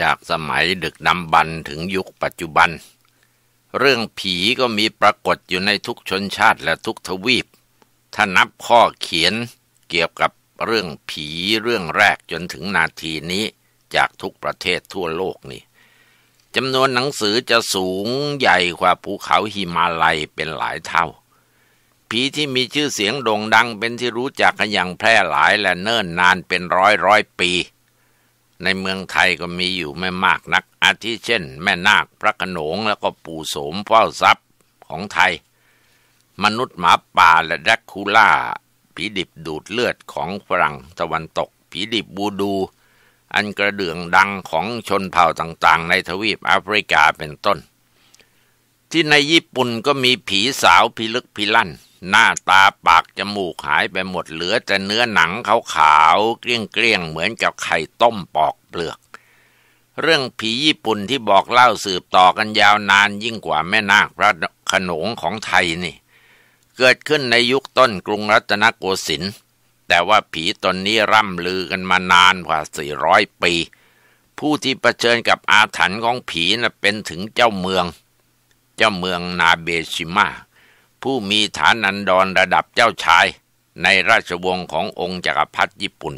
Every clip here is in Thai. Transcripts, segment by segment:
จากสมัยดึกดำบรรถึงยุคปัจจุบัน เรื่องผีก็มีปรากฏอยู่ในทุกชนชาติและทุกทวีปถ้านับข้อเขียนเกี่ยวกับเรื่องผีเรื่องแรกจนถึงนาทีนี้ จากทุกประเทศทั่วโลกนี่จำนวนหนังสือจะสูงใหญ่กว่าภูเขาหิมาลัยเป็นหลายเท่า ผีที่มีชื่อเสียงโด่งดังเป็นที่รู้จักกันอย่างแพร่หลายและเนิ่นนานเป็นร้อยร้อยปีในเมืองไทยก็มีอยู่ไม่มากนักอาทิเช่นแม่นาคพระขนงแล้วก็ปู่โสมเฝ้าทรัพย์ของไทย มนุษย์หมาป่าและแดกคูล่าผีดิบดูดเลือดของฝรั่งตะวันตกผีดิบบูดู อันกระเดื่องดังของชนเผ่าต่างๆในทวีปแอฟริกาเป็นต้น ที่ในญี่ปุ่นก็มีผีสาวพิลึกพิลั่นหน้าตาปากจมูกหายไปหมดเหลือแต่เนื้อหนังขาวๆเกลี้ยงๆเหมือนกับไข่ต้มปอกเปลือก เรื่องผีญี่ปุ่นที่บอกเล่าสืบต่อกันยาวนานยิ่งกว่าแม่นาคพระขนงของไทยนี่ เกิดขึ้นในยุคต้นกรุงรัตนโกสินทร์แต่ว่าผีตนนี้ร่ำลือกันมานานกว่า400ปี ผู้ที่เผชิญกับอาถรรพ์ของผีนะ่ะเป็นถึงเจ้าเมืองเจ้าเมืองนาเบชิมาผู้มีฐานันดรระดับเจ้าชาย ในราชวงศ์ขององค์จักรพรรดิญี่ปุ่น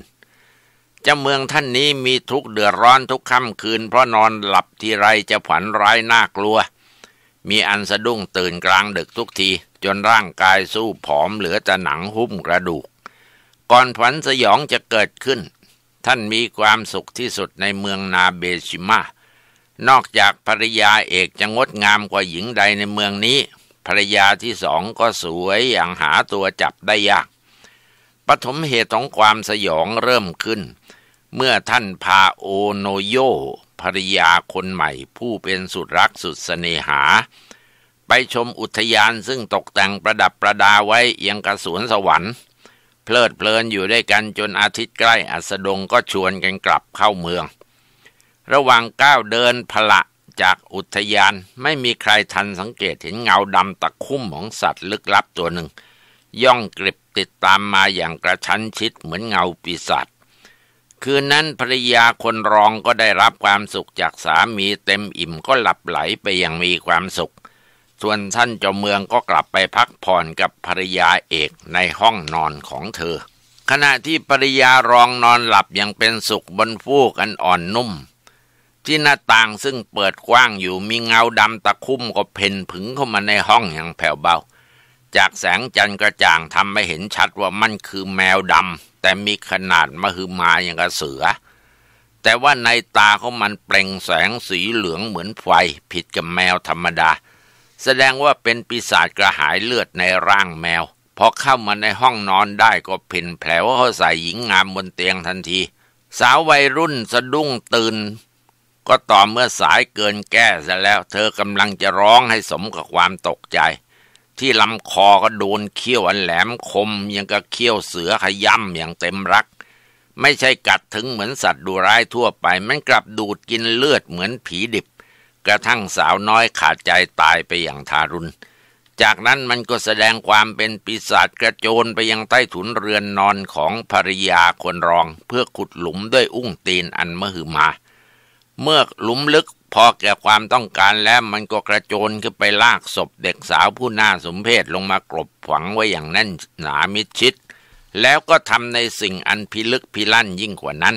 จะเมืองท่านนี้มีทุกเดือดร้อนทุกค่ำคืนเพราะนอนหลับทีไรจะผันร้ายน่ากลัว มีอันสะดุ้งตื่นกลางดึกทุกทีจนร่างกายสู้ผอมเหลือแต่หนังหุ้มกระดูก ก่อนผันสยองจะเกิดขึ้น ท่านมีความสุขที่สุดในเมืองนาเบชิมานอกจากภริยาเอกจะงดงามกว่าหญิงใดในเมืองนี้ภรรยาที่สองก็สวยอย่างหาตัวจับได้ยากปฐมเหตุของความสยองเริ่มขึ้น เมื่อท่านพาโอโนโย ภรรยาคนใหม่ผู้เป็นสุดรักสุดเสน่หา ไปชมอุทยานซึ่งตกแต่งประดับประดาไว้ยังกระสวนสวรรค์ เพลิดเพลินอยู่ด้วยกันจนอาทิตย์ใกล้อัสดงก็ชวนกันกลับเข้าเมือง ระหว่างก้าวเดินพละจากอุทยานไม่มีใครทันสังเกตเห็นเงาดำตะคุ่มของสัตว์ลึกลับตัวหนึ่ง ย่องกริบติดตามมาอย่างกระชั้นชิดเหมือนเงาปีศาจคืนนั้นภรรยาคนรองก็ได้รับความสุขจากสามีเต็มอิ่มก็หลับไหลไปอย่างมีความสุข ส่วนท่านเจ้าเมืองก็กลับไปพักผ่อนกับภรรยาเอกในห้องนอนของเธอ ขณะที่ภรรยารองนอนหลับอย่างเป็นสุขบนฟูกอันอ่อนนุ่มที่หน้าต่างซึ่งเปิดกว้างอยู่มีเงาดำตะคุ่มก็เพ่นผึงเข้ามาในห้องอย่างแผ่วเบา จากแสงจันทร์กระจ่างทำให้เห็นชัดว่ามันคือแมวดำแต่มีขนาดมหึมาอย่างกระเสือ แต่ว่าในตาของมันเปล่งแสงสีเหลืองเหมือนไฟผิดกับแมวธรรมดา แสดงว่าเป็นปีศาจกระหายเลือดในร่างแมวพอเข้ามาในห้องนอนได้ก็เพ่นแผลวเขาใส่หญิงงามบนเตียงทันที สาววัยรุ่นสะดุ้งตื่นก็ต่อเมื่อสายเกินแก้ซะแล้วเธอกำลังจะร้องให้สมกับความตกใจ ที่ลำคอก็โดนเขี้ยวอันแหลมคมยังก็เขี้ยวเสือขย้ำอย่างเต็มรัก ไม่ใช่กัดถึงเหมือนสัตว์ดุร้ายทั่วไป มันกลับดูดกินเลือดเหมือนผีดิบ กระทั่งสาวน้อยขาดใจตายไปอย่างทารุณ จากนั้นมันก็แสดงความเป็นปีศาจกระโจนไปยังใต้ถุนเรือนนอนของภริยาคนรองเพื่อขุดหลุมด้วยอุ้งตีนอันมหึมาเมื่อหลุมลึกพอแก่ความต้องการแล้วมันก็กระโจนขึ้นไปลากศพเด็กสาวผู้น่าสมเพชลงมากรบฝังไว้อย่างแน่นหนามิดชิด แล้วก็ทำในสิ่งอันพิลึกพิลั่นยิ่งกว่านั้น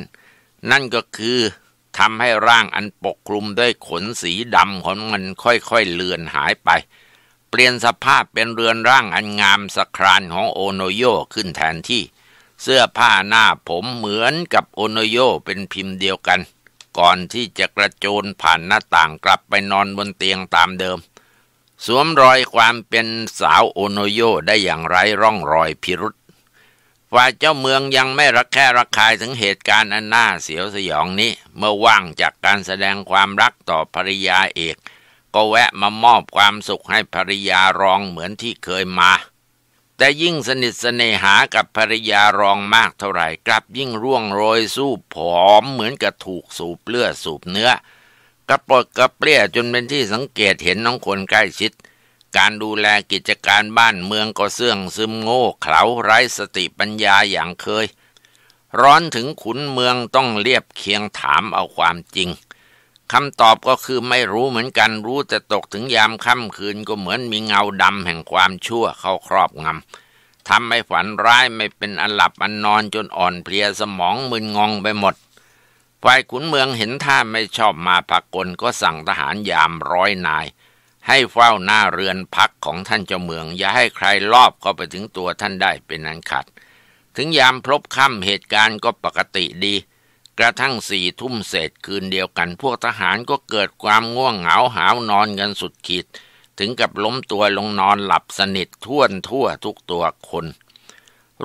นั่นก็คือทำให้ร่างอันปกคลุมด้วยขนสีดำของมันค่อยๆเลือนหายไป เปลี่ยนสภาพเป็นเรือนร่างอันงามสครานของโอโนโยขึ้นแทนที่ เสื้อผ้าหน้าผมเหมือนกับโอโนโยเป็นพิมพ์เดียวกันก่อนที่จะกระโจนผ่านหน้าต่างกลับไปนอนบนเตียงตามเดิม สวมรอยความเป็นสาวโอนโยได้อย่างไร้ร่องรอยพิรุษฝ่ายเจ้าเมืองยังไม่รักแค่ระคายถึงเหตุการณ์อันน่าเสียวสยองนี้ เมื่อว่างจากการแสดงความรักต่อภริยาเอก ก็แวะมามอบความสุขให้ภริยารองเหมือนที่เคยมาแต่ยิ่งสนิทสน่หากับภรรยารองมากเท่าไหร่กลับยิ่งร่วงโรยสู้ผอมเหมือนกับถูกสูบเลือดสูบเนื้อ กระปดกระเปรี้ยจนเป็นที่สังเกตเห็นน้องคนใกล้ชิด การดูแลกิจการบ้านเมืองก็เสื่องซึมโง่เขลาไร้สติปัญญาอย่างเคย ร้อนถึงขุนเมืองต้องเรียบเคียงถามเอาความจริงคำตอบก็คือไม่รู้เหมือนกันรู้แต่ตกถึงยามค่ำคืนก็เหมือนมีเงาดำแห่งความชั่วเข้าครอบงำทำให้ฝันร้ายไม่เป็นอันหลับอันนอนจนอ่อนเพลียสมองมึนงงไปหมด ฝ่ายขุนเมืองเห็นท่าไม่ชอบมาพากลก็สั่งทหารยามร้อยนาย ให้เฝ้าหน้าเรือนพักของท่านเจ้าเมือง อย่าให้ใครลอบเข้าไปถึงตัวท่านได้เป็นอันขาดถึงยามพลบค่ำเหตุการณ์ก็ปกติดีกระทั่งสี่ทุ่มเศษคืนเดียวกัน พวกทหารก็เกิดความง่วงเหงาหาวนอนกันสุดขีด ถึงกับล้มตัวลงนอนหลับสนิทท่วนทั่วทุกตัวคน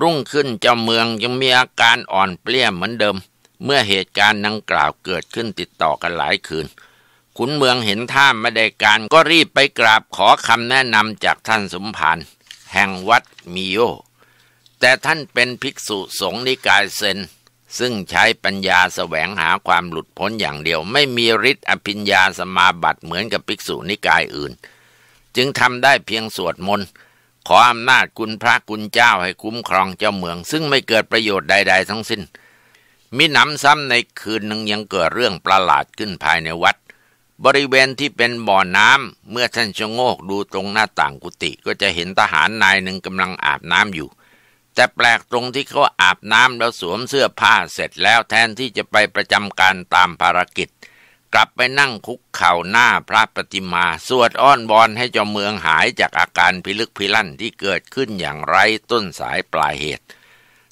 รุ่งขึ้นเจ้าเมืองยังมีอาการอ่อนเปลี้ยเหมือนเดิม เมื่อเหตุการณ์ดังกล่าวเกิดขึ้นติดต่อกันหลายคืน ขุนเมืองเห็นท่าไม่ได้การก็รีบไปกราบขอคำแนะนำจากท่านสมภารแห่งวัดมิโย แต่ท่านเป็นภิกษุสงฆ์นิกายเซนซึ่งใช้ปัญญาสแสวงหาความหลุดพ้นอย่างเดียว ไม่มีฤทธิ์อภิญญาสมาบัติเหมือนกับภิกษุนิกายอื่น จึงทำได้เพียงสวดมนต์ ขออำนาจคุณพระคุณเจ้าให้คุ้มครองเจ้าเมือง ซึ่งไม่เกิดประโยชน์ใดๆทั้งสิ้นมิหนำซ้ำในคืนหนึ่งยังเกิดเรื่องประหลาดขึ้นภายในวัด บริเวณที่เป็นบ่อน้ำเมื่อท่านชงโงกดูตรงหน้าต่างกุฏิก็จะเห็นทหารนายหนึ่งกำลังอาบน้ำอยู่แต่แปลกตรงที่เขาอาบน้ำแล้วสวมเสื้อผ้าเสร็จแล้วแทนที่จะไปประจำการตามภารกิจ กลับไปนั่งคุกเข่าหน้าพระปฏิมาสวดอ้อนบอนให้เจ้าเมืองหายจากอาการพิลึกพิลั่นที่เกิดขึ้นอย่างไร้ต้นสายปลายเหตุ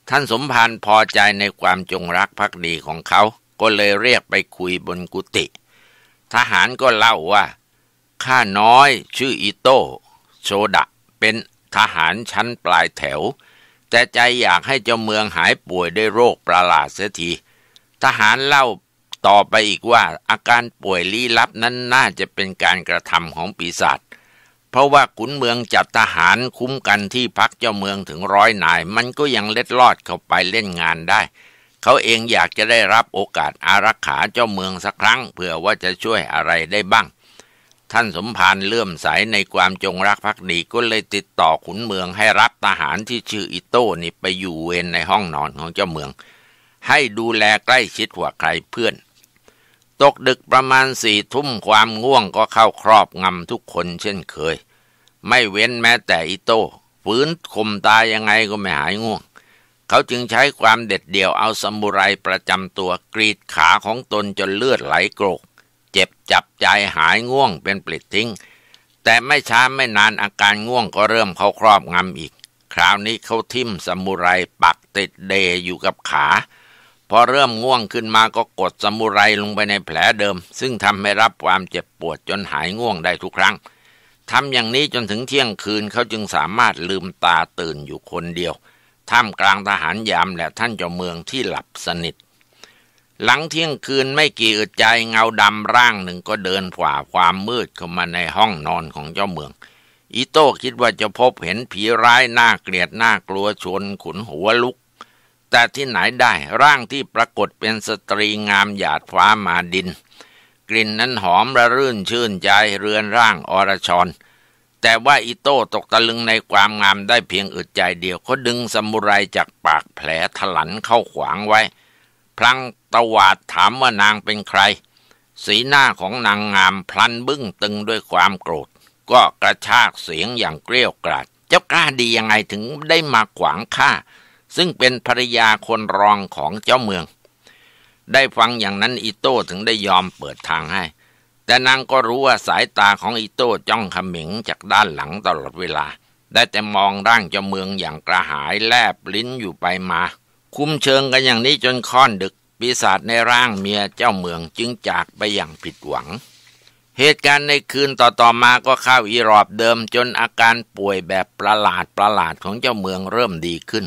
ท่านสมภารพอใจในความจงรักภักดีของเขาก็เลยเรียกไปคุยบนกุฏิทหารก็เล่าว่า ข้าน้อยชื่ออิโต้โชดะ เป็นทหารชั้นปลายแถวแต่ใจอยากให้เจ้าเมืองหายป่วยด้วยโรคประหลาดเสียที ทหารเล่าต่อไปอีกว่า อาการป่วยลี้ลับนั้นน่าจะเป็นการกระทำของปีศาจ เพราะว่าขุนเมืองจัดทหารคุ้มกันที่พักเจ้าเมืองถึงร้อยนาย มันก็ยังเล็ดลอดเข้าไปเล่นงานได้ เขาเองอยากจะได้รับโอกาสอารักขาเจ้าเมืองสักครั้งเผื่อว่าจะช่วยอะไรได้บ้างท่านสมภารเลื่อมใสในความจงรักภักดีก็เลยติดต่อขุนเมืองให้รับทหารที่ชื่ออิโต้นี่ไปอยู่เวรในห้องนอนของเจ้าเมือง ให้ดูแลใกล้ชิดกว่าใครเพื่อน ตกดึกประมาณสี่ทุ่มความง่วงก็เข้าครอบงำทุกคนเช่นเคย ไม่เว้นแม้แต่อิโต้ฝืนขมตายยังไงก็ไม่หายง่วง เขาจึงใช้ความเด็ดเดี่ยวเอาสมุไรประจำตัวกรีดขาของตนจนเลือดไหลโกรกเจ็บจับใจหายง่วงเป็นปลิดทิ้ง แต่ไม่ช้าไม่นานอาการง่วงก็เริ่มเขาครอบงำอีก คราวนี้เขาทิ่มสมุไรปักติดเดอยู่กับขา พอเริ่มง่วงขึ้นมาก็กดสมุไรลงไปในแผลเดิม ซึ่งทำให้รับความเจ็บปวดจนหายง่วงได้ทุกครั้งทำอย่างนี้จนถึงเที่ยงคืนเขาจึงสามารถลืมตาตื่นอยู่คนเดียวท่ามกลางทหารยามและท่านเจ้าเมืองที่หลับสนิทหลังเที่ยงคืนไม่กี่อึดใจเงาดำร่างหนึ่งก็เดินฝ่าความมืดเข้ามาในห้องนอนของเจ้าเมืองอีโต้คิดว่าจะพบเห็นผีร้ายน่าเกลียดน่ากลัวชวนขุนหัวลุก แต่ที่ไหนได้ร่างที่ปรากฏเป็นสตรีงามหยาดฟ้ามาดิน กลิ่นนั้นหอมระรื่นชื่นใจเรือนร่างอรชร แต่ว่าอิโต้ตกตะลึงในความงามได้เพียงอึดใจเดียวเขาดึงสมุไรจากปากแผลถลันเข้าขวางไว้พลังตวาดถามว่านางเป็นใคร สีหน้าของนางงาม พลันบึ้งตึงด้วยความโกรธ ก็กระชากเสียงอย่างเกลี้ยกล่อมเจ้ากล้าดียังไงถึงได้มาขวางข้าซึ่งเป็นภรยาคนรองของเจ้าเมือง ได้ฟังอย่างนั้นอิโต้ถึงได้ยอมเปิดทางให้ แต่นางก็รู้ว่าสายตาของอิโต้จ้องขมิงจากด้านหลังตลอดเวลา ได้แต่มองร่างเจ้าเมืองอย่างกระหายแลบลิ้นอยู่ไปมา คุมเชิงกันอย่างนี้จนค่อนดึกปีศาจในร่างเมียเจ้าเมืองจึงจากไปอย่างผิดหวัง เหตุการณ์ในคืนต่อๆมาก็เข้าอีรอบเดิมจนอาการป่วยแบบประหลาดประหลาดของเจ้าเมืองเริ่มดีขึ้น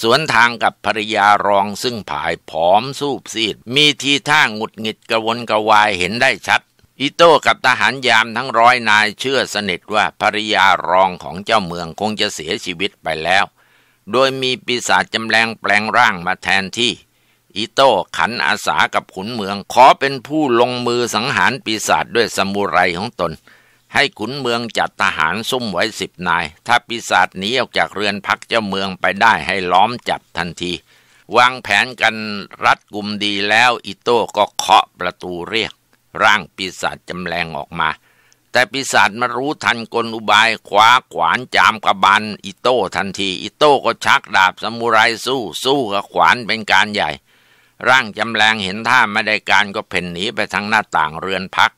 สวนทางกับภริยารองซึ่งผายผอมสูบซีด มีทีท่าหงุดหงิดกระวนกระวายเห็นได้ชัด อิโต้กับทหารยามทั้งร้อยนายเชื่อสนิทว่าภริยารองของเจ้าเมืองคงจะเสียชีวิตไปแล้ว โดยมีปีศาจจำแรงแปลงร่างมาแทนที่อิโต้ขันอาสากับขุนเมือง ขอเป็นผู้ลงมือสังหารปีศาจด้วยสมุไรของตน ให้ขุนเมืองจัดทหารซุ่มไว้สิบนาย ถ้าปีศาจหนีออกจากเรือนพักเจ้าเมืองไปได้ให้ล้อมจับทันที วางแผนกันรัดกุมดีแล้ว อิโต้ก็เคาะประตูเรียก ร่างปีศาจจำแรงออกมา แต่ปีศาจมารู้ทันกลอุบายคว้าขวานจามกระบาลอิโต้ทันที อิโต้ก็ชักดาบสมุไรสู้สู้กับขวานเป็นการใหญ่ร่างจำแรงเห็นท่าไม่ได้การก็เพ่นหนีไปทางหน้าต่างเรือนพัก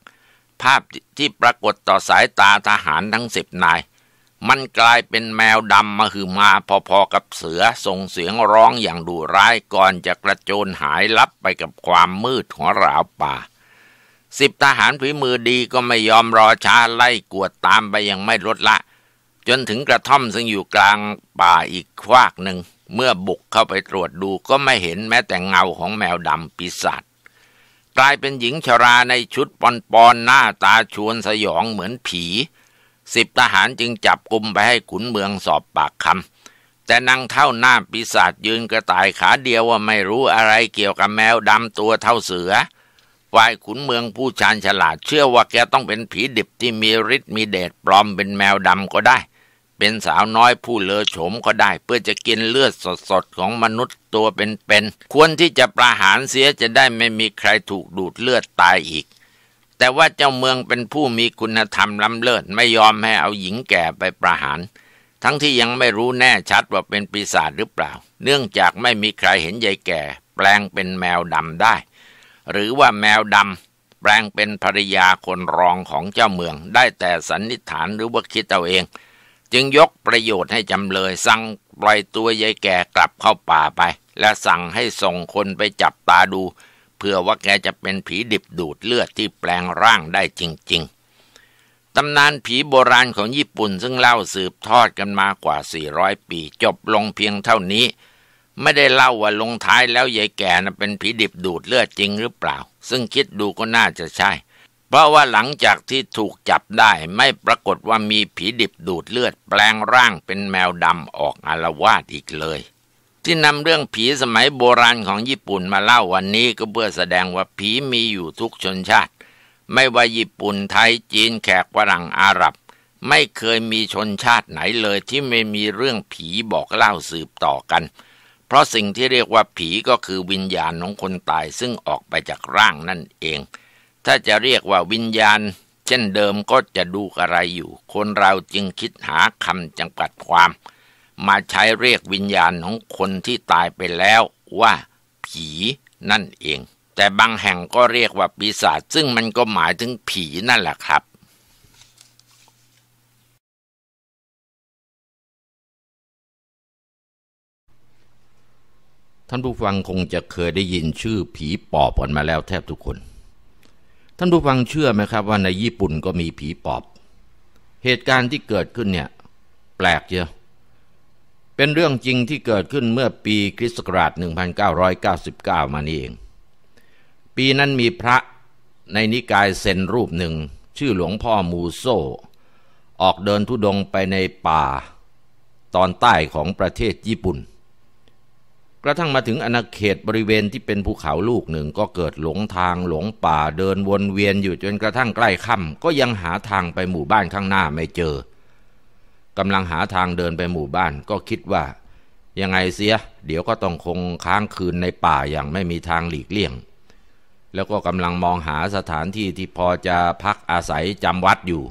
ภาพที่ปรากฏต่อสายตาทหารทั้งสิบนาย มันกลายเป็นแมวดำมาหือมาพอๆกับเสือส่งเสียงร้องอย่างดุร้ายก่อนจะกระโจนหายลับไปกับความมืดของราวป่าสิบทหารฝีมือดีก็ไม่ยอมรอช้าไล่กวดตามไปยังไม่ลดละ จนถึงกระท่อมซึ่งอยู่กลางป่าอีกควากหนึ่งเมื่อบุกเข้าไปตรวจดูก็ไม่เห็นแม้แต่เงาของแมวดำปีศาจกลายเป็นหญิงชราในชุดปอนปอนหน้าตาชวนสยองเหมือนผี สิบทหารจึงจับกลุ่มไปให้ขุนเมืองสอบปากคำแต่นางเท่าหน้าปีศาจยืนกระต่ายขาเดียวว่าไม่รู้อะไรเกี่ยวกับแมวดำตัวเท่าเสือฝ่ายขุนเมืองผู้ชาญฉลาดเชื่อว่าแกต้องเป็นผีดิบที่มีฤทธิ์มีเดชปลอมเป็นแมวดำก็ได้เป็นสาวน้อยผู้เลอโฉมก็ได้ เพื่อจะกินเลือดสดๆของมนุษย์ตัวเป็นๆควรที่จะประหารเสียจะได้ไม่มีใครถูกดูดเลือดตายอีก แต่ว่าเจ้าเมืองเป็นผู้มีคุณธรรมล้ำเลิศไม่ยอมให้เอาหญิงแก่ไปประหาร ทั้งที่ยังไม่รู้แน่ชัดว่าเป็นปีศาจหรือเปล่า เนื่องจากไม่มีใครเห็นยายแก่ แปลงเป็นแมวดำได้ หรือว่าแมวดำแปลงเป็นภริยาคนรองของเจ้าเมือง ได้แต่สันนิษฐานหรือว่าคิดเอาเองจึงยกประโยชน์ให้จำเลยสั่งปล่อยตัวยายแก่กลับเข้าป่าไป และสั่งให้ส่งคนไปจับตาดู เพื่อว่าแกจะเป็นผีดิบดูดเลือดที่แปลงร่างได้จริงๆ ตำนานผีโบราณของญี่ปุ่นซึ่งเล่าสืบทอดกันมากว่า 400 ปีจบลงเพียงเท่านี้ ไม่ได้เล่าว่าลงท้ายแล้วยายแก่นะเป็นผีดิบดูดเลือดจริงหรือเปล่า ซึ่งคิดดูก็น่าจะใช่พราะว่าหลังจากที่ถูกจับได้ไม่ปรากฏว่ามีผีดิบดูดเลือดแปลงร่างเป็นแมวดำออกอารวาสอีกเลย ที่นำเรื่องผีสมัยโบราณของญี่ปุ่นมาเล่าวันนี้ก็เพื่อแสดงว่าผีมีอยู่ทุกชนชาติ ไม่ว่าญี่ปุ่นไทยจีน แขกฝรั่งอาหรับ ไม่เคยมีชนชาติไหนเลยที่ไม่มีเรื่องผีบอกเล่าสืบต่อกัน เพราะสิ่งที่เรียกว่าผีก็คือวิญญาณของคนตายซึ่งออกไปจากร่างนั่นเองถ้าจะเรียกว่าวิญญาณเช่นเดิมก็จะดูอะไรอยู่ คนเราจึงคิดหาคำจำกัดความ มาใช้เรียกวิญญาณของคนที่ตายไปแล้วว่า ผีนั่นเอง แต่บางแห่งก็เรียกว่าปีศาจซึ่งมันก็หมายถึงผีนั่นแหละครับ ท่านผู้ฟังคงจะเคยได้ยินชื่อผีปอบกันมาแล้วแทบทุกคนท่านผู้ฟังเชื่อไหมครับว่าในญี่ปุ่นก็มีผีปอบ เหตุการณ์ที่เกิดขึ้นเนี่ยแปลกเยอะเป็นเรื่องจริงที่เกิดขึ้นเมื่อปีคริสต์ศักราช1999 มานี่เอง ปีนั้นมีพระในนิกายเซนรูปหนึ่ง ชื่อหลวงพ่อมูโซออกเดินทุดงไปในป่าตอนใต้ของประเทศญี่ปุ่นกระทั่งมาถึงอนาเขตบริเวณที่เป็นภูเขาลูกหนึ่งก็เกิดหลงทางหลงป่าเดินวนเวียนอยู่จนกระทั่งใกล้ค่ำก็ยังหาทางไปหมู่บ้านข้างหน้าไม่เจอกำลังหาทางเดินไปหมู่บ้านก็คิดว่า ยังไงเสีย เดี๋ยวก็ต้องคงค้างคืนในป่าอย่างไม่มีทางหลีกเลี่ยง แล้วก็กำลังมองหาสถานที่ที่พอจะพักอาศัยจำวัดอยู่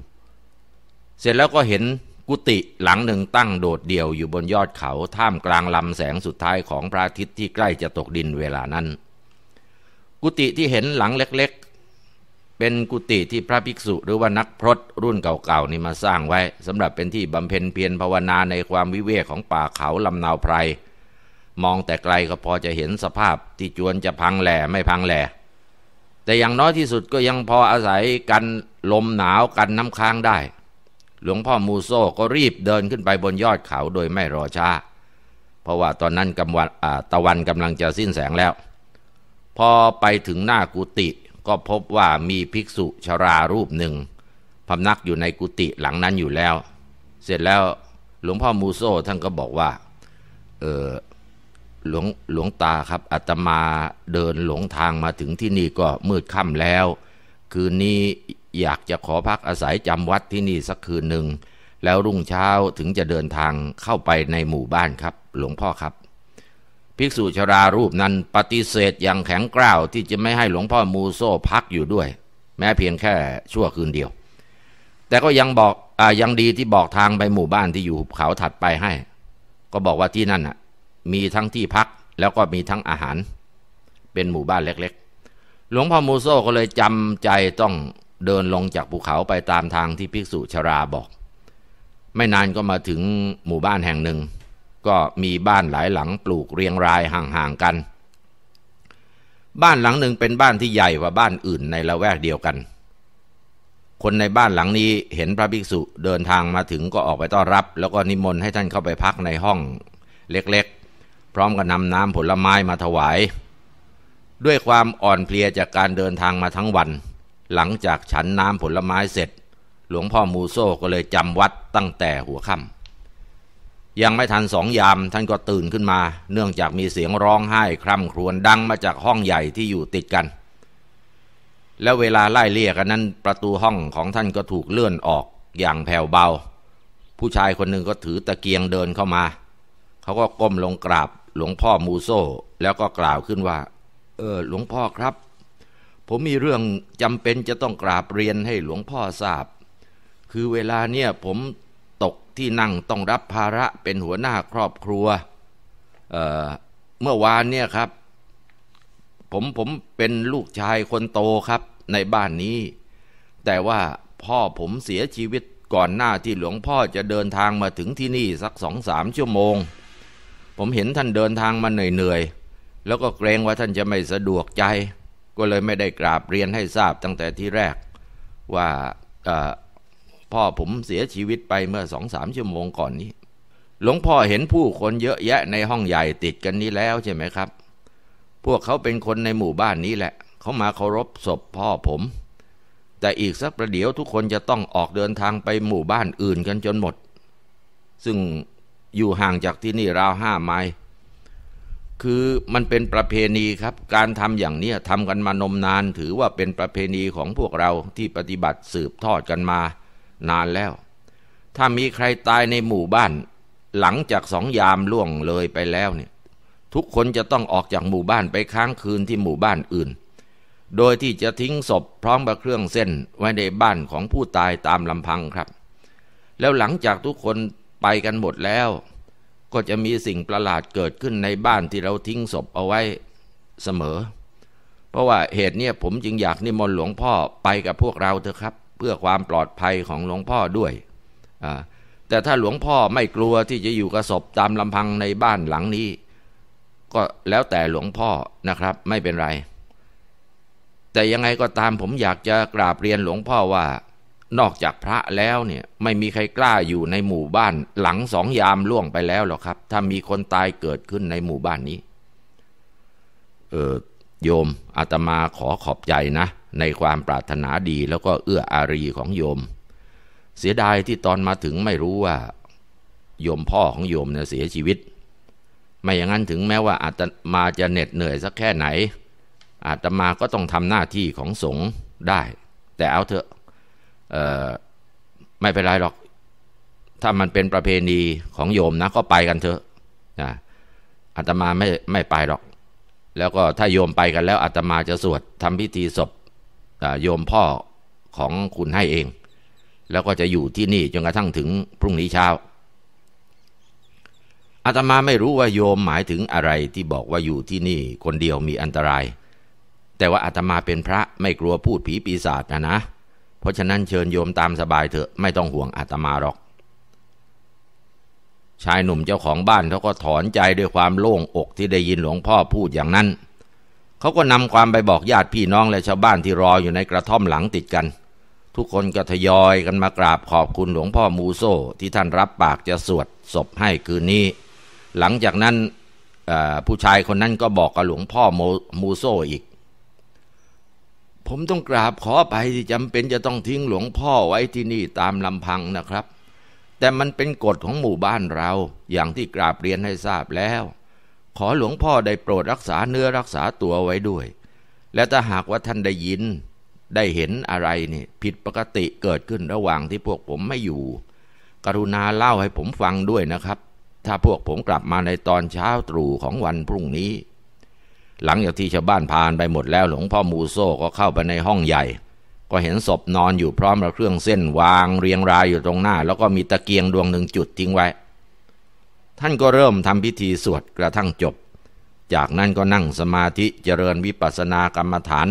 เสร็จแล้วก็เห็นกุฏิหลังหนึ่งตั้งโดดเดี่ยวอยู่บนยอดเขาท่ามกลางลำแสงสุดท้ายของพระอาทิตย์ที่ใกล้จะตกดินเวลานั้น กุฏิที่เห็นหลังเล็กๆ เป็นกุฏิที่พระภิกษุหรือว่านักพรตรุ่นเก่าๆ นี่มาสร้างไว้สำหรับเป็นที่บำเพ็ญเพียรภาวนาในความวิเวกของป่าเขาลำนาวไพร มองแต่ไกลก็พอจะเห็นสภาพที่จวนจะพังแหล่ไม่พังแหล่แต่อย่างน้อยที่สุดก็ยังพออาศัยกันลมหนาวกันน้ำค้างได้หลวงพ่อมูโซก็รีบเดินขึ้นไปบนยอดเขาโดยไม่รอช้า เพราะว่าตอนนั้นกำวันตะวันกำลังจะสิ้นแสงแล้ว พอไปถึงหน้ากุฏิก็พบว่ามีภิกษุชรารูปหนึ่งพำนักอยู่ในกุฏิหลังนั้นอยู่แล้ว เสร็จแล้วหลวงพ่อมูโซท่านก็บอกว่า เออหลวงหลวงตาครับอาตมาเดินหลงทางมาถึงที่นี่ก็มืดค่ำแล้ว คืนนี้อยากจะขอพักอาศัยจำวัดที่นี่สักคืนหนึ่ง แล้วรุ่งเช้าถึงจะเดินทางเข้าไปในหมู่บ้านครับ หลวงพ่อครับ ภิกษุชรารูปนั้นปฏิเสธอย่างแข็งกร้าวที่จะไม่ให้หลวงพ่อมูโซพักอยู่ด้วย แม้เพียงแค่ชั่วคืนเดียว แต่ก็ยังบอกอยังดีที่บอกทางไปหมู่บ้านที่อยู่หุบเขาถัดไปให้ ก็บอกว่าที่นั่นน่ะ มีทั้งที่พักแล้วก็มีทั้งอาหาร เป็นหมู่บ้านเล็ก ๆ หลวงพ่อมูโซก็เลยจำใจต้องเดินลงจากภูเขาไปตามทางที่ภิกษุชราบอก ไม่นานก็มาถึงหมู่บ้านแห่งหนึ่ง ก็มีบ้านหลายหลังปลูกเรียงรายห่างๆกัน บ้านหลังหนึ่งเป็นบ้านที่ใหญ่กว่าบ้านอื่นในละแวกเดียวกัน คนในบ้านหลังนี้เห็นพระภิกษุเดินทางมาถึงก็ออกไปต้อนรับ แล้วก็นิมนต์ให้ท่านเข้าไปพักในห้องเล็กๆพร้อมกับนำน้ำผลไม้มาถวาย ด้วยความอ่อนเพลียจากการเดินทางมาทั้งวันหลังจากฉันน้ำผลไม้เสร็จ หลวงพ่อมูโซก็เลยจำวัดตั้งแต่หัวค่ำยังไม่ทันสองยามท่านก็ตื่นขึ้นมา เนื่องจากมีเสียงร้องไห้คร่ำครวญดังมาจากห้องใหญ่ที่อยู่ติดกัน แล้วเวลาไล่เรียกันนั้นประตูห้องของท่านก็ถูกเลื่อนออกอย่างแผ่วเบา ผู้ชายคนหนึ่งก็ถือตะเกียงเดินเข้ามา เขาก็ก้มลงกราบหลวงพ่อมูโซแล้วก็กล่าวขึ้นว่า เออ หลวงพ่อครับผมมีเรื่องจำเป็นจะต้องกราบเรียนให้หลวงพ่อทราบ คือเวลาเนี่ยผมตกที่นั่งต้องรับภาระเป็นหัวหน้าครอบครัวเเมื่อวานเนี่ยครับ ผมผมเป็นลูกชายคนโตครับในบ้านนี้ แต่ว่าพ่อผมเสียชีวิตก่อนหน้าที่หลวงพ่อจะเดินทางมาถึงที่นี่สักสองสามชั่วโมง ผมเห็นท่านเดินทางมาเหนื่อย ๆ แล้วก็เกรงว่าท่านจะไม่สะดวกใจก็เลยไม่ได้กราบเรียนให้ทราบตั้งแต่ที่แรก ว่าพ่อผมเสียชีวิตไปเมื่อสองสามชั่วโมงก่อนนี้ หลวงพ่อเห็นผู้คนเยอะแยะในห้องใหญ่ติดกันนี้แล้วใช่ไหมครับ พวกเขาเป็นคนในหมู่บ้านนี้แหละ เขามาเคารพศพพ่อผม แต่อีกสักประเดี๋ยวทุกคนจะต้องออกเดินทางไปหมู่บ้านอื่นกันจนหมด ซึ่งอยู่ห่างจากที่นี่ราวห้าไมล์คือมันเป็นประเพณีครับ การทำอย่างนี้ทำกันมานมนาน ถือว่าเป็นประเพณีของพวกเราที่ปฏิบัติสืบทอดกันมานานแล้ว ถ้ามีใครตายในหมู่บ้าน หลังจากสองยามล่วงเลยไปแล้วเนี่ยทุกคนจะต้องออกจากหมู่บ้านไปค้างคืนที่หมู่บ้านอื่น โดยที่จะทิ้งศพพร้อมกับเครื่องเส้นไว้ในบ้านของผู้ตายตามลำพังครับ แล้วหลังจากทุกคนไปกันหมดแล้วก็จะมีสิ่งประหลาดเกิดขึ้นในบ้านที่เราทิ้งศพเอาไว้เสมอ เพราะว่าเหตุเนี้ยผมจึงอยากนิมนต์หลวงพ่อไปกับพวกเราเถอะครับ เพื่อความปลอดภัยของหลวงพ่อด้วย แต่ถ้าหลวงพ่อไม่กลัวที่จะอยู่กับศพตามลำพังในบ้านหลังนี้ ก็แล้วแต่หลวงพ่อนะครับไม่เป็นไร แต่ยังไงก็ตามผมอยากจะกราบเรียนหลวงพ่อว่านอกจากพระแล้วเนี่ยไม่มีใครกล้าอยู่ในหมู่บ้านหลังสองยามล่วงไปแล้วหรอกครับ ถ้ามีคนตายเกิดขึ้นในหมู่บ้านนี้ เออโยมอาตมาขอขอบใจนะ ในความปรารถนาดี แล้วก็เอื้ออารีของโยม เสียดายที่ตอนมาถึงไม่รู้ว่า โยมพ่อของโยมเนี่ยเสียชีวิตไม่อย่างนั้นถึงแม้ว่าอาตมาจะเหน็ดเหนื่อยสักแค่ไหนอาตมาก็ต้องทำหน้าที่ของสงฆ์ได้ แต่เอาเถอะไม่เป็นไรหรอก ถ้ามันเป็นประเพณีของโยมนะก็ไปกันเถอะนะอาตมาไม่ไม่ไปหรอก แล้วก็ถ้าโยมไปกันแล้วอาตมาจะสวดทำพิธีศพโยมพ่อของคุณให้เอง แล้วก็จะอยู่ที่นี่ จนกระทั่งถึงพรุ่งนี้เช้าอาตมาไม่รู้ว่าโยมหมายถึงอะไรที่บอกว่าอยู่ที่นี่ คนเดียวมีอันตราย แต่ว่าอาตมาเป็นพระ ไม่กลัวพูดผีปีศาจนะนะเพราะฉะนั้นเชิญโยมตามสบายเถอะไม่ต้องห่วงอาตมาหรอก ชายหนุ่มเจ้าของบ้านเขาก็ถอนใจด้วยความโล่งอกที่ได้ยินหลวงพ่อพูดอย่างนั้นเขาก็นำความไปบอกญาติพี่น้องและชาวบ้านที่รออยู่ในกระท่อมหลังติดกัน ทุกคนก็ทยอยกันมากราบขอบคุณหลวงพ่อมูโซที่ท่านรับปากจะสวดศพให้คืนนี้ หลังจากนั้นผู้ชายคนนั้นก็บอกกับหลวงพ่อมูโซอีกผมต้องกราบขอไปที่จำเป็นจะต้องทิ้งหลวงพ่อไว้ที่นี่ตามลำพังนะครับ แต่มันเป็นกฎของหมู่บ้านเรา อย่างที่กราบเรียนให้ทราบแล้ว ขอหลวงพ่อได้โปรดรักษาเนื้อรักษาตัวไว้ด้วย และถ้าหากว่าท่านได้ยินได้เห็นอะไรนี่ผิดปกติเกิดขึ้นระหว่างที่พวกผมไม่อยู่ กรุณาเล่าให้ผมฟังด้วยนะครับ ถ้าพวกผมกลับมาในตอนเช้าตรู่ของวันพรุ่งนี้หลังจากที่ชาวบ้านพานไปหมดแล้วหลวงพ่อมูโซก็เข้าไปในห้องใหญ่ ก็เห็นศพนอนอยู่พร้อมกับเครื่องเส้น วางเรียงรายอยู่ตรงหน้า แล้วก็มีตะเกียงดวงหนึ่งจุดทิ้งไว้ ท่านก็เริ่มทำพิธีสวดกระทั่งจบ จากนั้นก็นั่งสมาธิเจริญวิปัสสนากรรมฐาน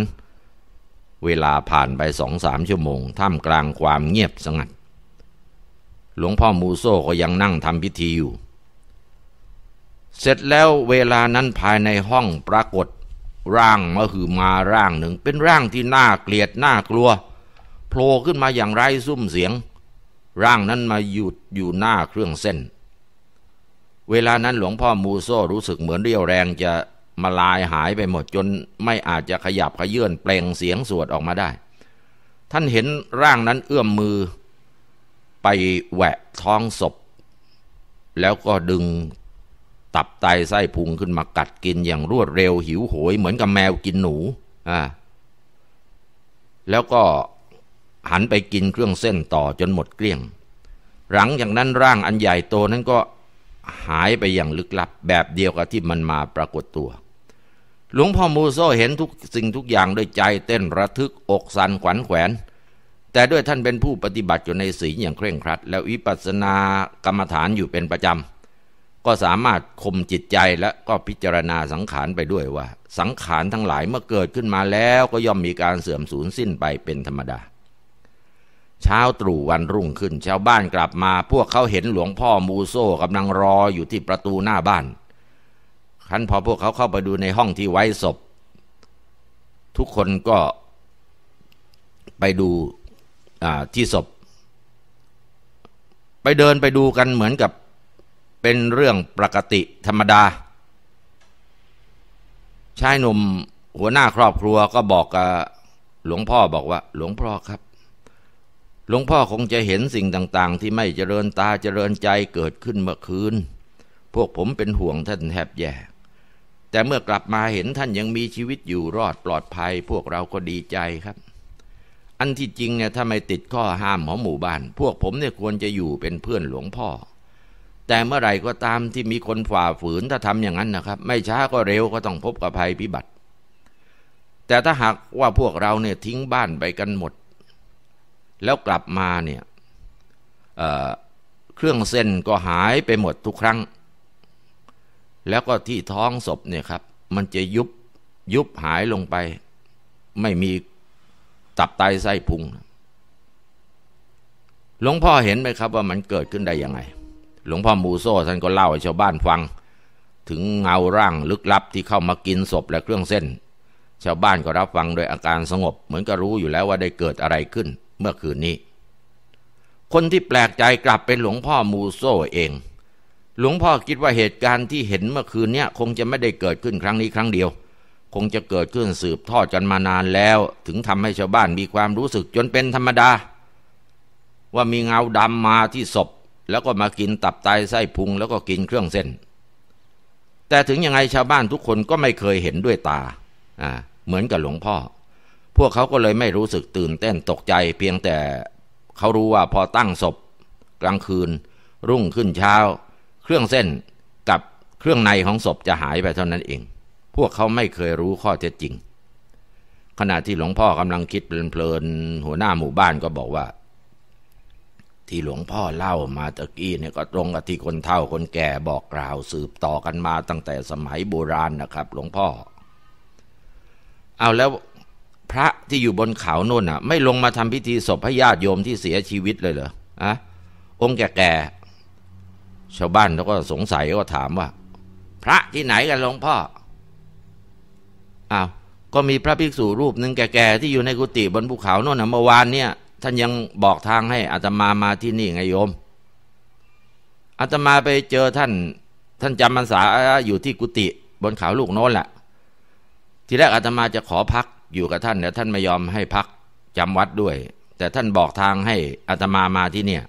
เวลาผ่านไปสองสามชั่วโมง ท่ามกลางความเงียบสงัด หลวงพ่อมูโซก็ยังนั่งทำพิธีอยู่เสร็จแล้วเวลานั้นภายในห้องปรากฏ ร่างมหือมาร่างหนึ่ง เป็นร่างที่น่าเกลียด น่ากลัวโผล่ขึ้นมาอย่างไร้ซุ้มเสียง ร่างนั้นมาหยุดอยู่หน้าเครื่องเส้น เวลานั้นหลวงพ่อมูโซรู้สึกเหมือนเรี่ยวแรงจะมาลายหายไปหมดจนไม่อาจจะขยับขยื่นเปล่งเสียงสวดออกมาได้ ท่านเห็นร่างนั้นเอื้อมมือ ไปแหวะท้องศพ แล้วก็ดึงตับไตไส้พุงขึ้นมากัดกิน อย่างรวดเร็วหิวโหยเหมือนกับแมวกินหนูอ่าแล้วก็หันไปกินเครื่องเส้นต่อจนหมดเกลี้ยง หลังจากนั้นร่างอันใหญ่โตนั้นก็หายไปอย่างลึกลับแบบเดียวกับที่มันมาปรากฏตัว หลวงพ่อมูโซเห็นทุกสิ่งทุกอย่างด้วยใจเต้นระทึกอกสันขวัญแขวน แต่ด้วยท่านเป็นผู้ปฏิบัติอยู่ในศีลอย่างเคร่งครัดแล้ววิปัสสนากรรมฐานอยู่เป็นประจำก็สามารถคมจิตใจและก็พิจารณาสังขารไปด้วยว่า สังขารทั้งหลายเมื่อเกิดขึ้นมาแล้วก็ย่อมมีการเสื่อมสูญสิ้นไปเป็นธรรมดา เช้าตรู่วันรุ่งขึ้นชาวบ้านกลับมา พวกเขาเห็นหลวงพ่อมูโซกำลังรออยู่ที่ประตูหน้าบ้านขั้นพอพวกเขาเข้าไปดูในห้องที่ไว้ศพ ทุกคนก็ไปดูที่ศพ ไปเดินไปดูกันเหมือนกับเป็นเรื่องปกติธรรมดา ชายหนุ่มหัวหน้าครอบครัวก็บอกกับหลวงพ่อบอกว่า หลวงพ่อครับ หลวงพ่อคงจะเห็นสิ่งต่าง ๆ ที่ไม่เจริญตาเจริญใจเกิดขึ้นเมื่อคืน พวกผมเป็นห่วงท่านแทบแย่ แต่เมื่อกลับมาเห็นท่านยังมีชีวิตอยู่รอดปลอดภัยพวกเราก็ดีใจครับ อันที่จริงเนี่ยถ้าไม่ติดข้อห้ามของหมู่บ้าน พวกผมเนี่ยควรจะอยู่เป็นเพื่อนหลวงพ่อแต่เมื่อไหร่ก็ตามที่มีคนฝ่าฝืนถ้าทำอย่างนั้นนะครับ ไม่ช้าก็เร็วก็ต้องพบกับภัยพิบัติ แต่ถ้าหากว่าพวกเราเนี่ยทิ้งบ้านไปกันหมด แล้วกลับมาเนี่ยเเครื่องเส้นก็หายไปหมดทุกครั้ง แล้วก็ที่ท้องศพเนี่ยครับ มันจะยุบยุบหายลงไป ไม่มีตับไตไส้พุงหลวงพ่อเห็นไหมครับว่ามันเกิดขึ้นได้ยังไงหลวงพ่อมูโซท่านก็เล่าให้ชาวบ้านฟัง ถึงเงาร่างลึกลับที่เข้ามากินศพและเครื่องเส้น ชาวบ้านก็รับฟังโดยอาการสงบ เหมือนก็รู้อยู่แล้วว่าได้เกิดอะไรขึ้น เมื่อคืนนี้ คนที่แปลกใจกลับเป็นหลวงพ่อมูโซเอง หลวงพ่อคิดว่าเหตุการณ์ที่เห็นเมื่อคืนนี้คงจะไม่ได้เกิดขึ้นครั้งนี้ครั้งเดียว คงจะเกิดขึ้นสืบทอดกันมานานแล้ว ถึงทำให้ชาวบ้านมีความรู้สึกจนเป็นธรรมดา ว่ามีเงาดำมาที่ศพแล้วก็มากินตับไตไส้พุงแล้วก็กินเครื่องเส้น แต่ถึงยังไงชาวบ้านทุกคนก็ไม่เคยเห็นด้วย ตาอ่าเหมือนกับหลวงพ่อ พวกเขาก็เลยไม่รู้สึกตื่นเต้นตกใจเพียงแต่เขารู้ว่าพอตั้งศพ กลางคืน รุ่งขึ้นเช้า เครื่องเส้นกับเครื่องในของศพจะหายไปเท่านั้นเอง พวกเขาไม่เคยรู้ข้อเท็จจริง ขณะที่หลวงพ่อกำลังคิดเพลินๆหัวหน้าหมู่บ้านก็บอกว่าที่หลวงพ่อเล่ามาตะกี้เนี่ยก็ตรงกับที่คนเฒ่าคนแก่บอกกล่าวสืบต่อกันมาตั้งแต่สมัยโบราณนะครับหลวงพ่อเอาแล้วพระที่อยู่บนเขาโน่นอ่ะ ไม่ลงมาทำพิธีศพให้ญาติโยมที่เสียชีวิตเลยเหรออะองค์แก่ๆชาวบ้านเขาก็สงสัยก็ถามว่าพระที่ไหนกันหลวงพ่ออ้าวก็มีพระภิกษุรูปหนึ่งแก่ๆที่อยู่ในกุฏิบนภูเขาโน่นนะเมื่อวานเนี่ยท่านยังบอกทางให้อาตมามาที่นี่ไงโยม อาตมาไปเจอท่าน ท่านจำพรรษาอยู่ที่กุฏิบนเขาลูกโน้นแหละ ทีแรกอาตมาจะขอพักอยู่กับท่านแต่ท่านไม่ยอมให้พักจำวัดด้วย แต่ท่านบอกทางให้อาตมามาที่เนี่ย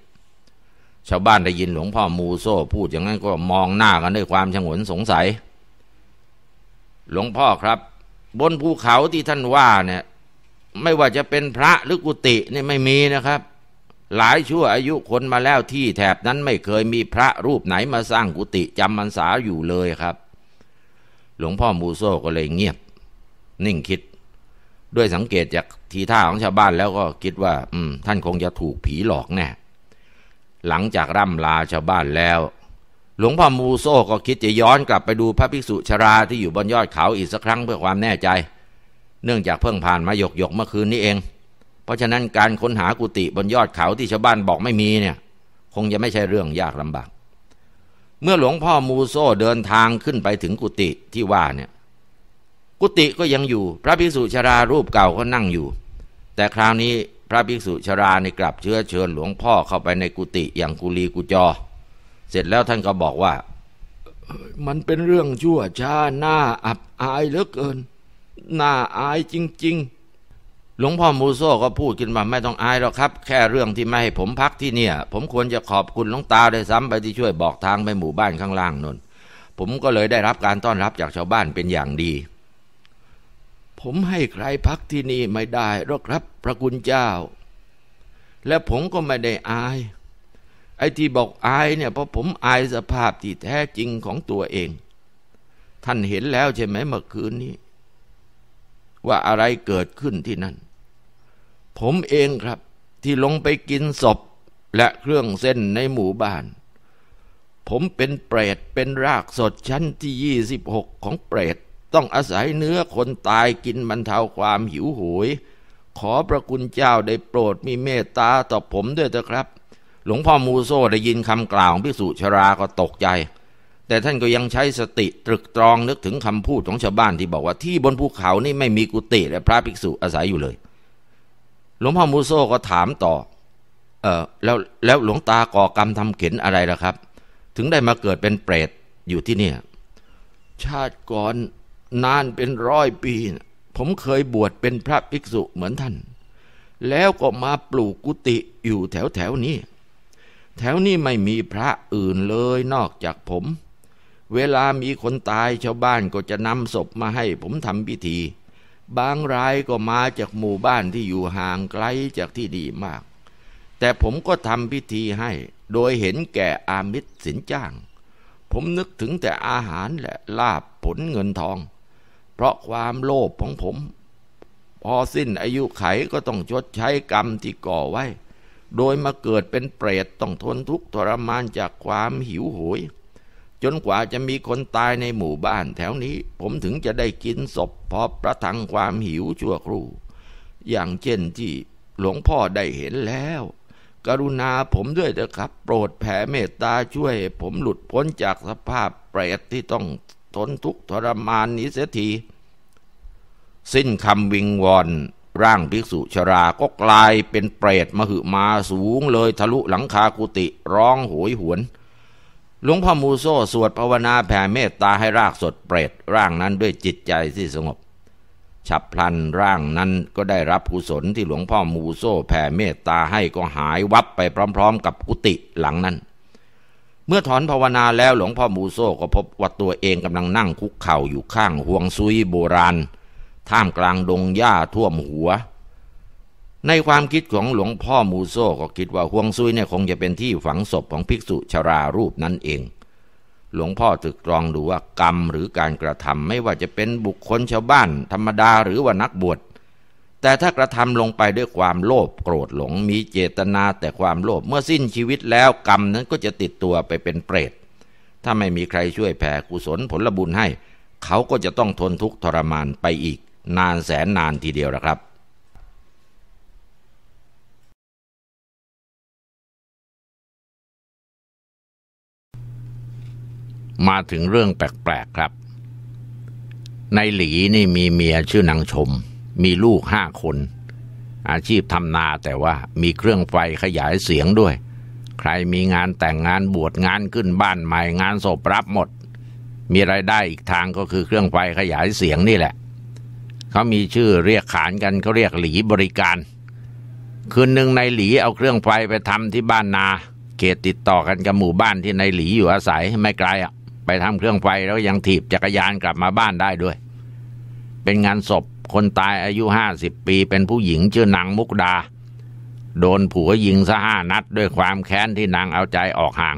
ชาวบ้านได้ยิน หลวงพ่อมูโซพูดอย่างนั้นก็มองหน้ากันด้วยความฉงนสงสัย หลวงพ่อครับ บนภูเขาที่ท่านว่าเนี่ยไม่ว่าจะเป็นพระหรือกุฏินี่ไม่มีนะครับ หลายชั่วอายุคนมาแล้วที่แถบนั้นไม่เคยมีพระรูปไหนมาสร้างกุฏิจำมันสาอยู่เลยครับ หลวงพ่อมูโซก็เลยเงียบ นิ่งคิด ด้วยสังเกตจากทีท่าของชาวบ้านแล้วก็คิดว่าอืมท่านคงจะถูกผีหลอกแน่หลังจากร่ำลาชาวบ้านแล้ว หลวงพ่อมูโซก็คิดจะย้อนกลับไปดูพระภิกษุชราที่อยู่บนยอดเขาอีกสักครั้งเพื่อความแน่ใจเนื่องจากเพิ่งผ่านมาหยกหยกเมื่อคืนนี้เอง เพราะฉะนั้นการค้นหากุฏิบนยอดเขาที่ชาวบ้านบอกไม่มีเนี่ย คงจะไม่ใช่เรื่องยากลำบาก เมื่อหลวงพ่อมูโซเดินทางขึ้นไปถึงกุฏิที่ว่าเนี่ย กุฏิก็ยังอยู่พระภิกษุชารารูปเก่าก็นั่งอยู่ แต่คราวนี้พระภิกษุชาราในกลับเชื้อเชิญหลวงพ่อเข้าไปในกุฏิอย่างกุลีกุจอ เสร็จแล้วท่านก็บอกว่ามันเป็นเรื่องชั่วช้าหน้าอับอายเหลือเกินน่าอายจริง ๆ หลวงพ่อมูโซก็พูดขึ้นมาไม่ต้องอายหรอกครับ แค่เรื่องที่ไม่ให้ผมพักที่เนี่ย ผมควรจะขอบคุณหลวงตาได้ซ้ำไปที่ช่วยบอกทางไปหมู่บ้านข้างล่างนน ผมก็เลยได้รับการต้อนรับจากชาวบ้านเป็นอย่างดี ผมให้ใครพักที่นี่ไม่ได้หรอกครับ พระคุณเจ้า และผมก็ไม่ได้ อาย ไอ้ที่บอกอายเนี่ยเพราะผมอายสภาพที่แท้จริงของตัวเอง ท่านเห็นแล้วใช่ไหมเมื่อคืนนี้ว่าอะไรเกิดขึ้นที่นั่น ผมเองครับที่ลงไปกินศพและเครื่องเส้นในหมู่บ้าน ผมเป็นเปรตเป็นรากสดชั้นที่ 26 ของเปรต ต้องอาศัยเนื้อคนตายกินบรรเทาความหิวโหวยขอพระคุณเจ้าได้โปรดมีเมตตาต่อผมด้วยเถอะครับ หลวงพ่อมูโซได้ยินคำกล่าวของพิสุชราก็ตกใจแต่ท่านก็ยังใช้สติตรึกตรองนึก ถึงคำพูดของชาวบ้านที่บอกว่า ที่บนภูเขานี่ไม่มีกุฏิและพระภิกษุอาศัยอยู่เลย หลวงพ่อมูโซก็ถามต่อ เออแล้วแล้วหลวงตาก่อกรรมทำเข็นอะไรล่ะครับ ถึงได้มาเกิดเป็นเปรตอยู่ที่เนี่ย ชาติก่อนนานเป็นร้อยปี ผมเคยบวชเป็นพระภิกษุเหมือนท่าน แล้วก็มาปลูกกุฏิอยู่แถวแถวนี้แถวนี้ไม่มีพระอื่นเลยนอกจากผมเวลามีคนตาย ชาวบ้านก็จะนำศพมาให้ผมทำพิธีบางรายก็มาจากหมู่บ้านที่อยู่ห่างไกลจากที่ดีมาก แต่ผมก็ทำพิธีให้ โดยเห็นแก่อามิตรสินจ้าง ผมนึกถึงแต่อาหารและลาบผลเงินทอง เพราะความโลภของผม พอสิ้นอายุไขก็ต้องชดใช้กรรมที่ก่อไว้ โดยมาเกิดเป็นเปรตต้องทนทุกข์ทรมานจากความหิวโหยจนกว่าจะมีคนตายในหมู่บ้านแถวนี้ผมถึงจะได้กินศพพอประทังความหิวชั่วครู่อย่างเช่นที่หลวงพ่อได้เห็นแล้ว กรุณาผมด้วยเถอะครับโปรดแผ่เมตตาช่วย ผมหลุดพ้นจากสภาพเปรตที่ต้องทนทุกข์ทรมานนี้เสียทีสิ้นคำวิงวอนร่างภิกษุชราก็กลายเป็นเปรตมหึมาสูงเลยทะลุหลังคากุฏิร้องโหยหวนหลวงพ่อมูโซสวดภาวนาแผ่เมตตาให้รากสดเปรตร่างนั้นด้วยจิตใจที่สงบ ฉับพลันร่างนั้นก็ได้รับกุศลที่หลวงพ่อมูโซแผ่เมตตาให้ก็หายวับไปพร้อมๆ กับกุฏิหลังนั้น เมื่อถอนภาวนาแล้วหลวงพ่อมูโซก็พบว่าตัวเองกำลังนั่งคุกเข่าอยู่ข้างห่วงซุยโบราณ ท่ามกลางดงหญ้าท่วมหัวในความคิดของหลวงพ่อมูโซก็คิดว่าห่วงซุยเนี่ยคงจะเป็นที่ฝังศพของภิกษุชรารูปนั้นเอง หลวงพ่อตึกตรองดูว่ากรรมหรือการกระทำไม่ว่าจะเป็นบุคคลชาวบ้าน ธรรมดาหรือว่านักบวช แต่ถ้ากระทำลงไปด้วยความโลภโกรธหลงมีเจตนาแต่ความโลภเมื่อสิ้นชีวิตแล้ว กรรมนั้นก็จะติดตัวไปเป็นเปรต ถ้าไม่มีใครช่วยแผ่กุศลผลบุญให้ เขาก็จะต้องทนทุกข์ทรมานไปอีก นานแสนนานทีเดียวนะครับมาถึงเรื่องแปลกๆครับ ในหลีนี่มีเมียชื่อนางชม มีลูกห้าคน อาชีพทำนาแต่ว่ามีเครื่องไฟขยายเสียงด้วย ใครมีงานแต่งงานบวชงานขึ้นบ้านใหม่งานศพรับหมด มีไรายได้อีกทางก็คือเครื่องไฟขยายเสียงนี่แหละเขามีชื่อเรียกขานกันเขาเรียกหลีบริการคืนหนึ่งในหลีเอาเครื่องไฟไปทำที่บ้านนาเขตติดต่อกันกับหมู่บ้านที่ในหลีอยู่อาศัยไม่ไกลอ่ะไปทำเครื่องไฟ แล้วยังถีบจักรยานกลับมาบ้านได้ด้วย เป็นงานศพคนตายอายุห้าสิบปี เป็นผู้หญิงชื่อนางมุกดา โดนผัวยิงซะห้านัด ด้วยความแค้นที่นางเอาใจออกห่าง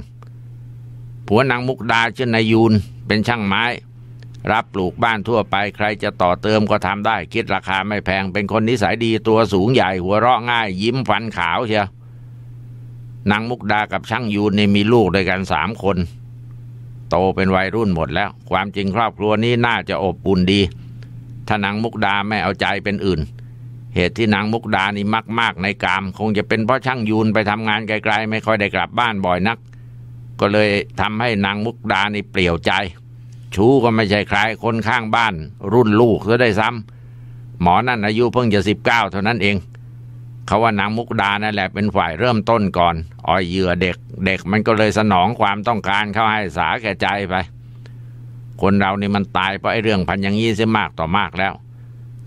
ผัวนางมุกดาชื่อนายยูน เป็นช่างไม้ รับปลูกบ้านทั่วไปใครจะต่อเติมก็ทำได้ คิดราคาไม่แพง เป็นคนนิสัยดีตัวสูงใหญ่หัวเราะง่าย ยิ้มฟันขาวเชียวนางมุกดากับช่างยูนนี่มีลูกด้วยกันสามคนโตเป็นวัยรุ่นหมดแล้ว ความจริงครอบครัวนี้น่าจะอบอุ่นดีถ้านางมุกดาไม่เอาใจเป็นอื่น เหตุที่นางมุกดานี่มากๆในกาม คงจะเป็นเพราะช่างยูนไปทำงานไกล ๆ ไม่ค่อยได้กลับบ้านบ่อยนัก ก็เลยทำให้นางมุกดานี่เปลี่ยวใจชูก็ไม่ใช่ใครคนข้างบ้าน รุ่นลูกซะได้ซ้ำ หมอนั่นอายุเพิ่งจะสิบเก้าเท่านั้นเองเขาว่านางมุกดานั่นแหละเป็นฝ่ายเริ่มต้นก่อนอ่อยเหยื่อเด็ก เด็กมันก็เลยสนองความต้องการเข้าให้สาแก่ใจไป คนเรานี่มันตายเพราะไอ้เรื่องพันอย่างยี้เสียมากต่อมากแล้ว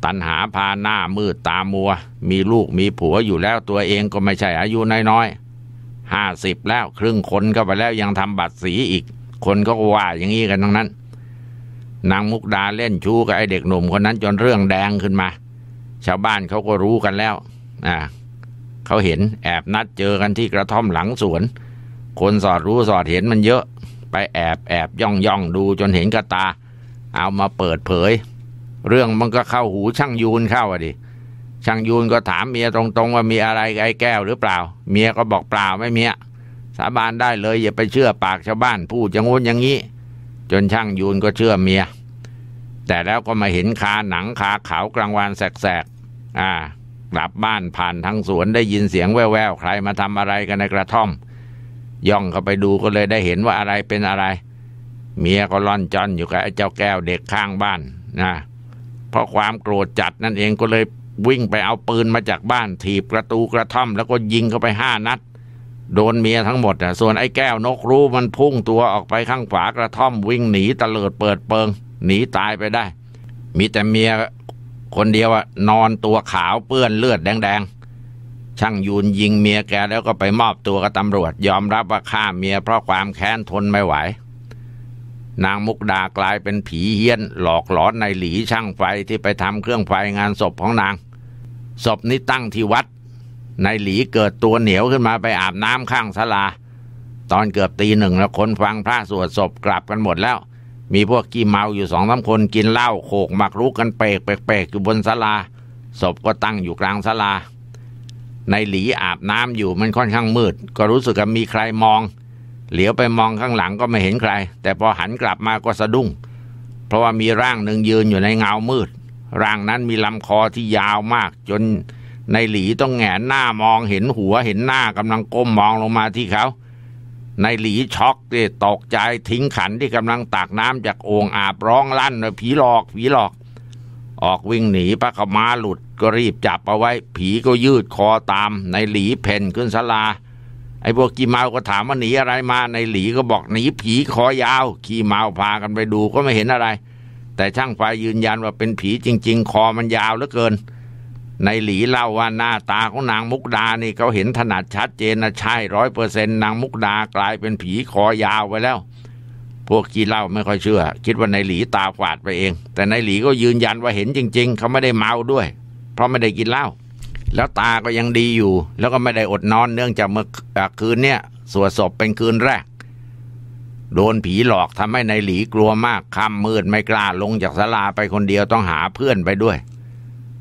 ตันหาพาหน้ามืดตามัว มีลูกมีผัวอยู่แล้วตัวเองก็ไม่ใช่อายุน้อยๆห้าสิบแล้วครึ่งคนก็ไปแล้วยังทำบัตรสีอีก คนก็ว่าอย่างนี้กันทั้งนั้นนางมุกดาเล่นชู้กับไอ้เด็กหนุ่ม คนนั้นจนเรื่องแดงขึ้นมา ชาวบ้านเขาก็รู้กันแล้วอ่าเขาเห็นแอบนัดเจอกันที่กระท่อมหลังสวนคนสอดรู้สอดเห็นมันเยอะ ไปแอบแอบย่องย่องดูจนเห็นกระตา เอามาเปิดเผย เรื่องมันก็เข้าหูช่างยูนเข้าอะดิช่างยูนก็ถามเมียตรงๆว่ามีอะไรไอ้แก้วหรือเปล่า เมียก็บอกเปล่าไม่มีสาบานได้เลยอย่าไปเชื่อปากชาวบ้านพูดจางูนอย่างนี้ จนช่างยูนก็เชื่อเมียแต่แล้วก็มาเห็นคาหนังคาขาวกลางวันแสกๆอ่ากลับบ้านผ่านทางสวนได้ยินเสียงแว่วๆใครมาทำอะไรกันในกระท่อม ย่องเข้าไปดูก็เลยได้เห็นว่าอะไรเป็นอะไร เมียก็ร่อนจอนอยู่กับไอ้เจ้าแก้วเด็กข้างบ้านนะเพราะความโกรธจัดนั่นเองก็เลยวิ่งไปเอาปืนมาจากบ้าน ถีบประตูกระท่อม แล้วก็ยิงเข้าไปห้านัดโดนเมียทั้งหมดอ่ะส่วนไอ้แก้วนกรู้มันพุ่งตัวออกไปข้างฝากระท่อม วิ่งหนีตะเลิดเปิดเปิง หนีตายไปได้ มีแต่เมียคนเดียวอะนอนตัวขาวเปื้อนเลือดแดง ๆช่างยูนยิงเมียแกแล้วก็ไปมอบตัวกับตำรวจ ยอมรับว่าฆ่าเมียเพราะความแค้นทนไม่ไหว นางมุกดากลายเป็นผีเฮี้ยน หลอกหลอนในหลีช่างไฟที่ไปทำเครื่องไฟงานศพของนางศพนี้ตั้งที่วัด ในหลีเกิดตัวเหนียวขึ้นมาไปอาบน้ำข้างศาลา ตอนเกือบตีหนึ่งแล้วคนฟังพระสวดศพกลับกันหมดแล้วมีพวกกี้เมาอยู่สองสาคนกินเหล้าโขกหมักรุกกันเปกเปกๆอยู่บนศาลา ศพก็ตั้งอยู่กลางศาลา ในหลีอาบน้ำอยู่มันค่อนข้างมืด ก็รู้สึกว่ามีใครมอง เหลียวไปมองข้างหลังก็ไม่เห็นใคร แต่พอหันกลับมาก็สะดุ้ง เพราะว่ามีร่างหนึ่งยืนอยู่ในเงามืดร่างนั้นมีลำคอที่ยาวมากจน ในหลีต้องแงนหน้ามองเห็นหัวเห็นหน้ากำลังก้มมองลงมาที่เขาในหลีช็อกเตกใจทิ้งขันที่กำลังตักน้ำจากโอ่งอาบร้องลั่นผีหลอกผีหลอก ออกวิ่งหนีพระกมาหลุดก็รีบจับเอาไว้ผีก็ยืดคอตามในหลีเพ่นขึ้นสลา ไอ้พวกกี้เมาก็ถามว่าหนีอะไรมา ในหลีก็บอกหนีผีคอยาวขี้เมาพากันไปดูก็ไม่เห็นอะไร แต่ช่างไฟยืนยันว่าเป็นผีจริง ๆ คอมันยาวเหลือเกินในหลีเล่าว่าหน้าตาของนางมุกดานี่เขาเห็นถนัดชัดเจนนะใช่ร้อยเปอร์เซ็นต์นางมุกดากลายเป็นผีคอยาวไปแล้ว พวกกีเล่าไม่ค่อยเชื่อ คิดว่าในหลีตาวาดไปเอง แต่ในหลีก็ยืนยันว่าเห็นจริง ๆ เขาไม่ได้เมาด้วย เพราะไม่ได้กินเหล้าแล้วตาก็ยังดีอยู่ แล้วก็ไม่ได้อดนอนเนื่องจากเมื่อคืนเนี่ยสวดศพเป็นคืนแรก โดนผีหลอกทำให้ในหลีกลัวมากค่ำมืดไม่กล้าลงจากศาลาไปคนเดียวต้องหาเพื่อนไปด้วย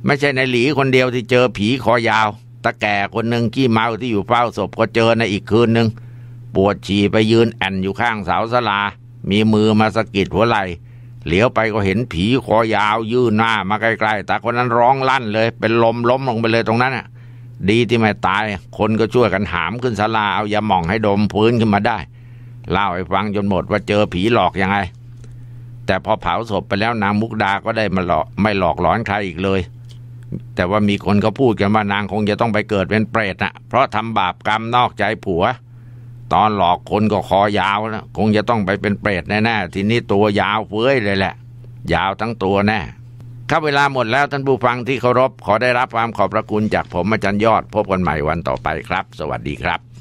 ไม่ใช่ในหลีคนเดียวที่เจอผีคอยาว ตะแก่คนหนึ่งขี้เมาที่อยู่เฝ้าศพก็เจอในอีกคืนหนึ่งปวดฉี่ไปยืนแอนอยู่ข้างเสาสลา มีมือมาสะกิดหัวไหล่ เหลียวไปก็เห็นผีคอยาวยื่นหน้ามาใกล้ๆแต่คนนั้นร้องลั่นเลยเป็นลมล้มลงไปเลยตรงนั้นอ่ะดีที่ไม่ตายคนก็ช่วยกันหามขึ้นสลาเอายาหม่องให้ดมพื้นขึ้นมาได้เล่าให้ฟังจนหมดว่าเจอผีหลอกยังไง แต่พอเผาศพไปแล้วนางมุกดาก็ได้มาหลอกไม่หลอกหลอนใครอีกเลยแต่ว่ามีคนก็พูดกันว่านางคงจะต้องไปเกิดเป็นเปรตนะเพราะทำบาปกรรมนอกใจผัว ตอนหลอกคนก็คอยาวนะคงจะต้องไปเป็นเปรตแน่ๆ ทีนี้ตัวยาวเฟ้ยเลยแหละ ยาวทั้งตัวแน่ครับเวลาหมดแล้วท่านผู้ฟังที่เคารพขอได้รับความขอบพระคุณจากผมอาจารย์ยอด พบกันใหม่วันต่อไปครับ สวัสดีครับ